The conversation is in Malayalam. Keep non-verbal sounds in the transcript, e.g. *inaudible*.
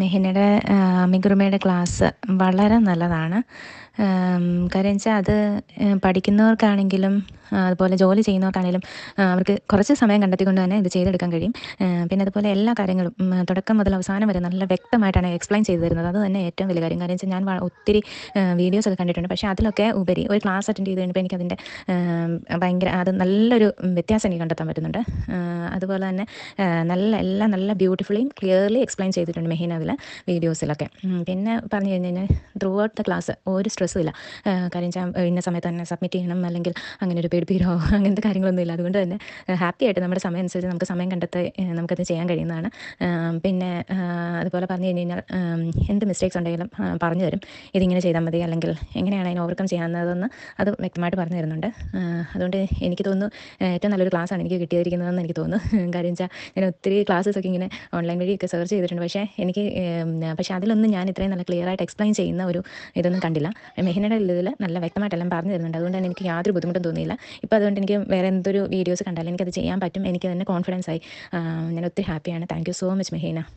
മെഹിനയുടെ അമിഗുറുമയുടെ ക്ലാസ് വളരെ നല്ലതാണ് കാര്യം വെച്ചാൽ അത് പഠിക്കുന്നവർക്കാണെങ്കിലും അതുപോലെ ജോലി ചെയ്യുന്നവർക്കാണേലും അവർക്ക് കുറച്ച് സമയം കണ്ടെത്തിക്കൊണ്ട് തന്നെ ഇത് ചെയ്തെടുക്കാൻ കഴിയും പിന്നെ അതുപോലെ എല്ലാ കാര്യങ്ങളും തുടക്കം മുതൽ അവസാനം വരെ നല്ല വ്യക്തമായിട്ടാണ് എക്സ്പ്ലെയിൻ ചെയ്തു തരുന്നത് അത് തന്നെ ഏറ്റവും വലിയ കാര്യം കാരണം വെച്ചാൽ ഞാൻ ഒത്തിരി വീഡിയോസ് ഒക്കെ കണ്ടിട്ടുണ്ട് പക്ഷേ അതിലൊക്കെ ഉപരി ഒരു ക്ലാസ് അറ്റൻഡ് ചെയ്ത് കഴിഞ്ഞപ്പോൾ അതിൻ്റെ ഭയങ്കര അത് നല്ലൊരു വ്യത്യാസം എനിക്ക് കണ്ടെത്താൻ പറ്റുന്നുണ്ട് അതുപോലെ തന്നെ നല്ല എല്ലാം നല്ല ബ്യൂട്ടിഫുള്ളിയും ക്ലിയർലി എക്സ്പ്ലെയിൻ ചെയ്തിട്ടുണ്ട് മെഹീനതിൽ വീഡിയോസിലൊക്കെ പിന്നെ പറഞ്ഞു കഴിഞ്ഞ് കഴിഞ്ഞാൽ ത്രൂ ഔട്ട് ദ ക്ലാസ് ഒരു സ്ട്രെസ്സും ഇല്ല കാര്യം വെച്ചാൽ ഇന്ന സമയത്ത് തന്നെ സബ്മിറ്റ് ചെയ്യണം അല്ലെങ്കിൽ അങ്ങനെ ഒരു പേടിപ്പീരോ അങ്ങനത്തെ ഇല്ല അതുകൊണ്ട് തന്നെ ഹാപ്പി ആയിട്ട് നമ്മുടെ സമയം അനുസരിച്ച് നമുക്ക് സമയം കണ്ടെത്തി നമുക്കത് ചെയ്യാൻ കഴിയുന്നതാണ് പിന്നെ അതുപോലെ പറഞ്ഞു കഴിഞ്ഞ് കഴിഞ്ഞാൽ എന്ത് മിസ്റ്റേക്സ് ഉണ്ടെങ്കിലും പറഞ്ഞു തരും ഇതിങ്ങനെ ചെയ്താൽ മതി അല്ലെങ്കിൽ എങ്ങനെയാണ് അതിനെ ഓവർകം ചെയ്യാവുന്നതെന്ന് അത് വ്യക്തമായിട്ട് പറഞ്ഞു തരുന്നുണ്ട് അതുകൊണ്ട് എനിക്ക് തോന്നുന്നു ഏറ്റവും നല്ലൊരു ക്ലാസ്സാണ് എനിക്ക് കിട്ടിയിരിക്കുന്നതെന്ന് എനിക്ക് തോന്നുന്നു *laughs* കാര്യം വെച്ചാൽ ഞാൻ ഒത്തിരി ക്ലാസ്സസ് ഒക്കെ ഇങ്ങനെ ഓൺലൈൻ വഴിയൊക്കെ സെർച്ച് ചെയ്തിട്ടുണ്ട് പക്ഷേ എനിക്ക് പക്ഷേ അതിലൊന്നും ഞാൻ ഇത്രയും നല്ല ക്ലിയർ ആയിട്ട് എക്സ്പ്ലെയിൻ ചെയ്യുന്ന ഒരു ഇതൊന്നും കണ്ടില്ല മെഹിനയുടെ ഇതിൽ നല്ല വ്യക്തമായിട്ടെല്ലാം പറഞ്ഞു തരുന്നുണ്ട് അതുകൊണ്ട് തന്നെ എനിക്ക് യാതൊരു ബുദ്ധിമുട്ടും തോന്നിയില്ല ഇപ്പോൾ അതുകൊണ്ട് എനിക്ക് വേറെ എന്തൊരു വീഡിയോസ് കണ്ടാലും എനിക്കത് ചെയ്യാൻ പറ്റും എനിക്ക് തന്നെ കോൺഫിഡൻസ് ആയി ഞാൻ ഒത്തിരി ഹാപ്പിയാണ് താങ്ക് യു സോ മച്ച് മെഹീന